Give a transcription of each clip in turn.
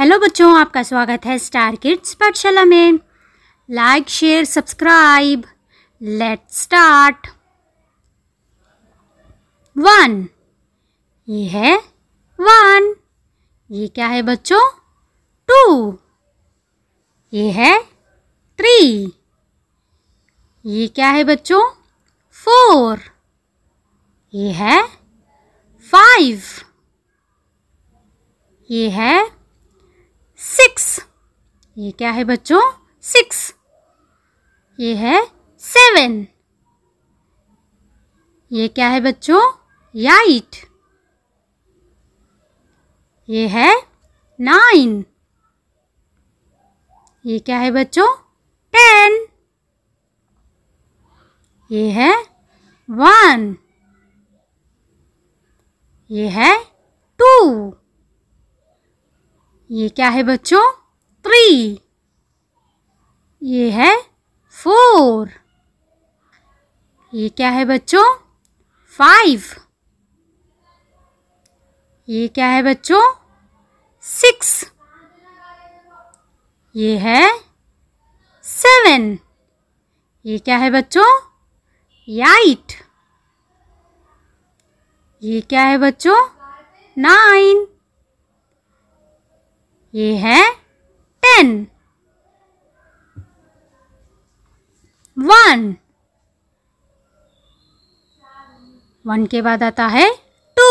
Hello बच्चों आपका स्वागत है स्टार किड्स पाठशाला में like share subscribe let start one ये है वन ये क्या है बच्चों टू ये है थ्री ये क्या है बच्चों फोर ये है फाइव ये है ये क्या है बच्चों सिक्स ये है सेवन ये क्या है बच्चों याइट ये है नाइन ये क्या है बच्चों टेन ये है वन ये है टू ये क्या है बच्चों थ्री ये है फोर ये क्या है बच्चों फाइव ये क्या है बच्चों सिक्स ये है सेवन ये क्या है बच्चों एट ये क्या है बच्चों नाइन ये है Ten. One. वन के बाद आता है टू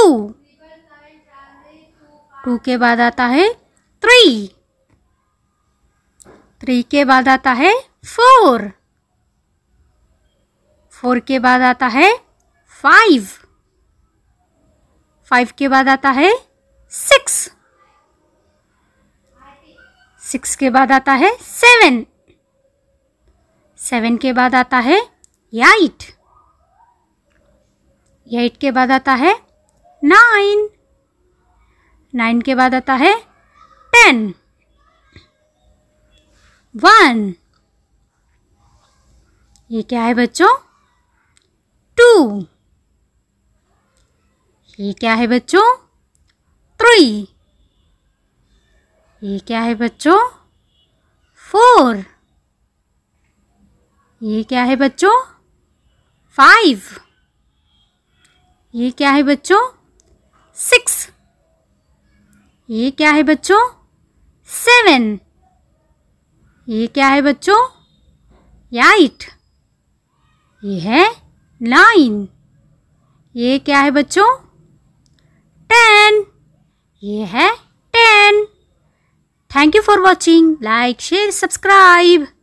टू के बाद आता है थ्री थ्री के बाद आता है फोर फोर के बाद आता है फाइव फाइव के बाद आता है सिक्स सिक्स के बाद आता है सेवन सेवन के बाद आता है एट एट के बाद आता है नाइन नाइन के बाद आता है टेन वन ये क्या है बच्चों टू ये क्या है बच्चों थ्री ये क्या है बच्चों फोर ये क्या है बच्चों फाइव ये क्या है बच्चों सिक्स ये क्या है बच्चों सेवन ये क्या है बच्चों एट ये है नाइन ये क्या है बच्चों टेन ये है Thank you for watching. Like, share, subscribe.